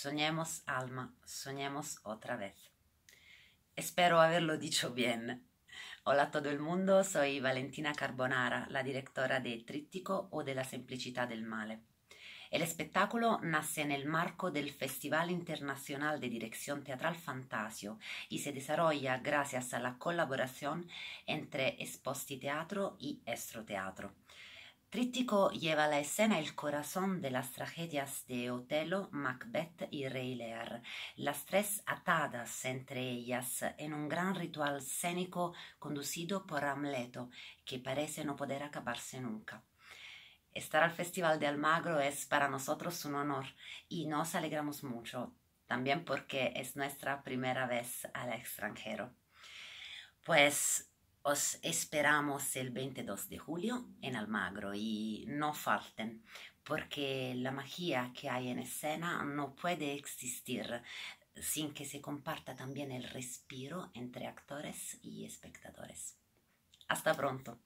Soñemos alma, soñemos otra vez. Espero haberlo dicho bien. Hola a todo el mundo, soy Valentina Carbonara, la directora de Trittico o de la Semplicità del Male. El espectáculo nace en el marco del Festival Internacional de Dirección Teatral Fantasio y se desarrolla gracias a la colaboración entre Esposti Teatro y Estro Teatro. Tríptico lleva a la escena el corazón de las tragedias de Otelo, Macbeth y Rey Lear, las tres atadas entre ellas en un gran ritual escénico conducido por Amleto, que parece no poder acabarse nunca. Estar al Festival de Almagro es para nosotros un honor y nos alegramos mucho, también porque es nuestra primera vez al extranjero. Pues os esperamos el 22 de julio en Almagro y no falten, porque la magia que hay en escena no puede existir sin que se comparta también el respiro entre actores y espectadores. Hasta pronto.